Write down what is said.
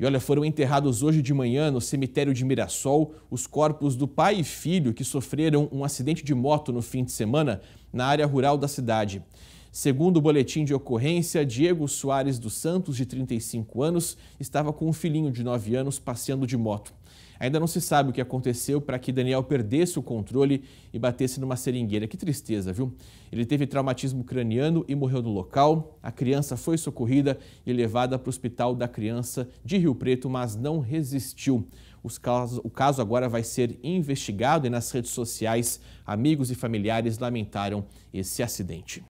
E olha, foram enterrados hoje de manhã no cemitério de Mirassol os corpos do pai e filho que sofreram um acidente de moto no fim de semana na área rural da cidade. Segundo o boletim de ocorrência, Diego Soares dos Santos, de 35 anos, estava com um filhinho de 9 anos passeando de moto. Ainda não se sabe o que aconteceu para que Daniel perdesse o controle e batesse numa seringueira. Que tristeza, viu? Ele teve traumatismo craniano e morreu no local. A criança foi socorrida e levada para o hospital da criança de Rio Preto, mas não resistiu. Casos, o caso agora vai ser investigado e nas redes sociais, amigos e familiares lamentaram esse acidente.